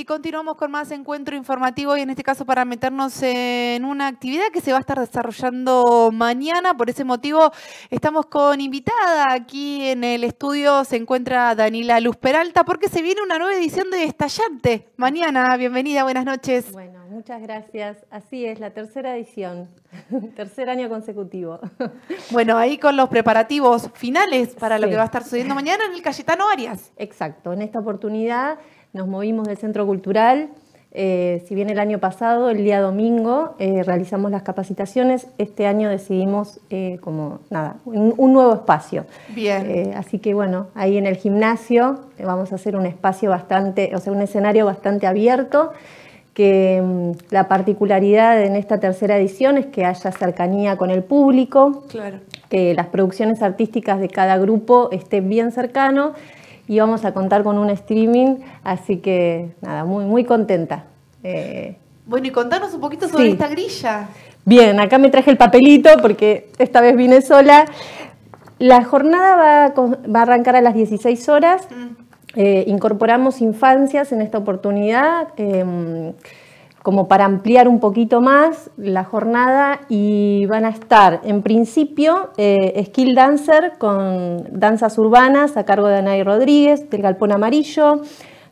Y continuamos con más encuentro informativo y en este caso para meternos en una actividad que se va a estar desarrollando mañana. Por ese motivo estamos con invitada aquí en el estudio. Se encuentra Daniela Luz Peralta porque se viene una nueva edición de Estallante. Mañana, bienvenida, buenas noches. Bueno, muchas gracias. Así es, la tercera edición, tercer año consecutivo. Bueno, ahí con los preparativos finales para lo que va a estar sucediendo mañana en el Cayetano Arias. Exacto, en esta oportunidad nos movimos del Centro Cultural. Eh, si bien el año pasado, el día domingo, eh, realizamos las capacitaciones, este año decidimos eh, como nada, un, nuevo espacio. así que bueno, ahí en el gimnasio vamos a hacer un espacio bastante, o sea, un escenario bastante abierto, que mm, la particularidad en esta tercera edición es que haya cercanía con el público, claro. que las producciones artísticas de cada grupo estén bien cercano y vamos a contar con un streaming, así que nada, muy, muy contenta. Eh, bueno, y contanos un poquito sobre esta grilla. Bien, acá me traje el papelito porque esta vez vine sola. La jornada va a, arrancar a las 16 horas. Mm. Eh, incorporamos infancias en esta oportunidad. Em, como para ampliar un poquito más la jornada y van a estar en principio eh, Skill Dancer con danzas urbanas a cargo de Anay Rodríguez del Galpón Amarillo,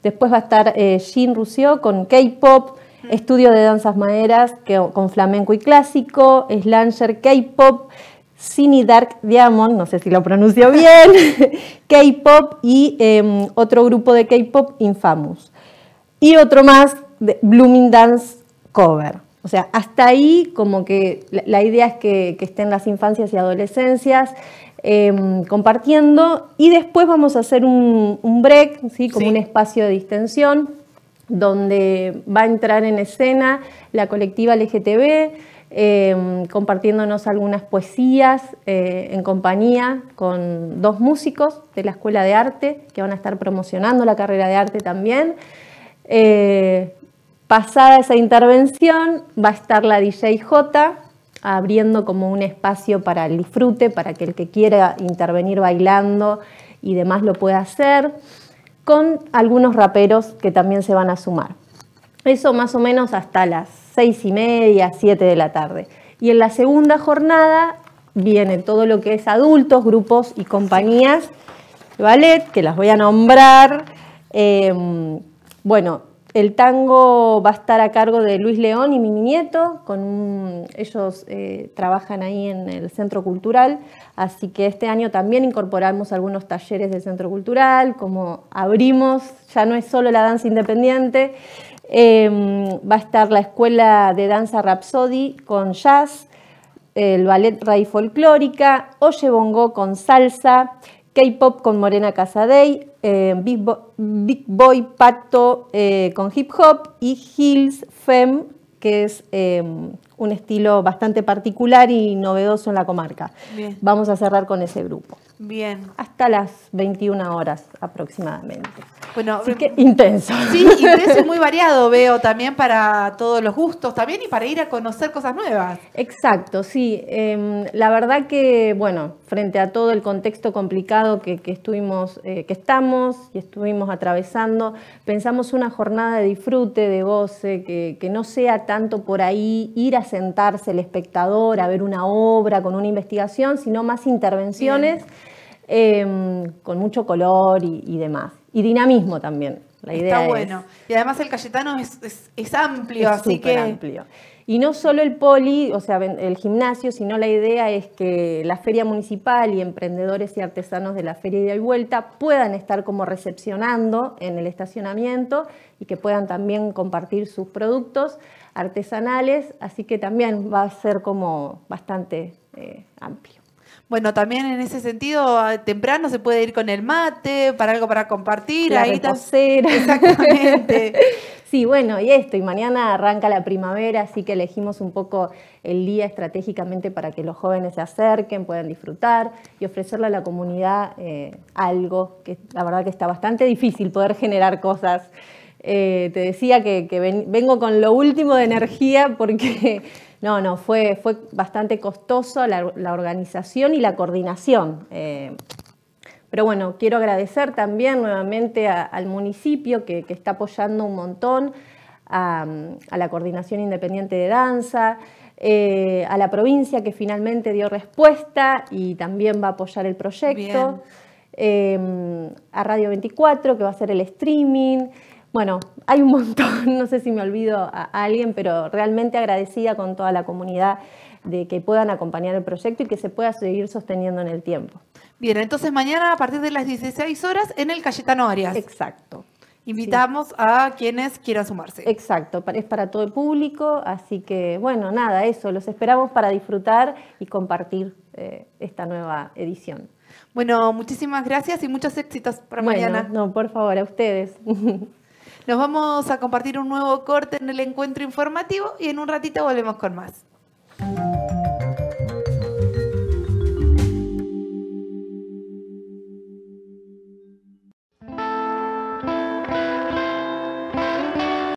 después va a estar eh, Jean Rousseau con K-Pop, Estudio de Danzas Maderas que, con Flamenco y Clásico, Slanger K-Pop, Cine Dark Diamond, no sé si lo pronuncio bien, K-Pop y em, otro grupo de K-Pop Infamous. Y otro más Blooming Dance Cover. O sea, hasta ahí como que la idea es que, estén las infancias y adolescencias em, compartiendo y después vamos a hacer un, break, ¿sí? como un espacio de distensión donde va a entrar en escena la colectiva LGTB, em, compartiéndonos algunas poesías eh, en compañía con dos músicos de la Escuela de Arte que van a estar promocionando la carrera de arte también. Eh, Pasada esa intervención va a estar la DJJ abriendo como un espacio para el disfrute, para que el que quiera intervenir bailando y demás lo pueda hacer, con algunos raperos que también se van a sumar. Eso más o menos hasta las seis y media, siete de la tarde. Y en la segunda jornada viene todo lo que es adultos, grupos y compañías ballet, que las voy a nombrar. Eh, bueno, el tango va a estar a cargo de Luis León y mi Nieto, con ellos eh, trabajan ahí en el Centro Cultural, así que este año también incorporamos algunos talleres del Centro Cultural, como abrimos, ya no es solo la danza independiente, em, va a estar la Escuela de Danza Rhapsody con jazz, el Ballet Ray Folclórica, Oye Bongo con salsa, K-pop con Morena Casadei, eh, Big, Boy Pacto eh, con hip hop y Hills Femme, que es eh, un estilo bastante particular y novedoso en la comarca. Vamos a cerrar con ese grupo. Bien. Hasta las 21 horas aproximadamente. Bueno, que intenso. Sí, intenso y muy variado veo también para todos los gustos también y para ir a conocer cosas nuevas. Exacto, sí. Em, la verdad que, bueno, frente a todo el contexto complicado que, estuvimos, eh, que estamos y estuvimos atravesando, pensamos una jornada de disfrute, de goce, que, no sea tanto por ahí ir a sentarse el espectador a ver una obra con una investigación, sino más intervenciones em, con mucho color y demás y dinamismo también. La idea Está bueno. y además el Cayetano es, es, amplio, es así que. amplio. Y no solo el poli, o sea, el gimnasio, sino la idea es que la feria municipal y emprendedores y artesanos de la feria ida y vuelta puedan estar como recepcionando en el estacionamiento y que puedan también compartir sus productos artesanales, así que también va a ser como bastante eh, amplio. Bueno, también en ese sentido, ah, temprano se puede ir con el mate, para algo para compartir. La ahí Exactamente. sí, bueno, y esto, y mañana arranca la primavera, así que elegimos un poco el día estratégicamente para que los jóvenes se acerquen, puedan disfrutar y ofrecerle a la comunidad eh, algo, que la verdad que está bastante difícil poder generar cosas. Eh, te decía que, vengo con lo último de energía porque... No, no, fue, fue bastante costoso la, organización y la coordinación. Eh. pero bueno, quiero agradecer también nuevamente al municipio que, está apoyando un montón a, la Coordinación Independiente de Danza, eh, a la provincia que finalmente dio respuesta y también va a apoyar el proyecto, eh, a Radio 24 que va a hacer el streaming. Bueno, hay un montón, no sé si me olvido a alguien, pero realmente agradecida con toda la comunidad de que puedan acompañar el proyecto y que se pueda seguir sosteniendo en el tiempo. Bien, entonces mañana a partir de las 16 horas en el Cayetano Arias. Exacto. Invitamos a quienes quieran sumarse. Exacto, es para todo el público, así que bueno, nada, eso, los esperamos para disfrutar y compartir eh, esta nueva edición. Bueno, muchísimas gracias y muchos éxitos para mañana. No, por favor, a ustedes. Nos vamos a compartir un nuevo corte en el encuentro informativo y en un ratito volvemos con más.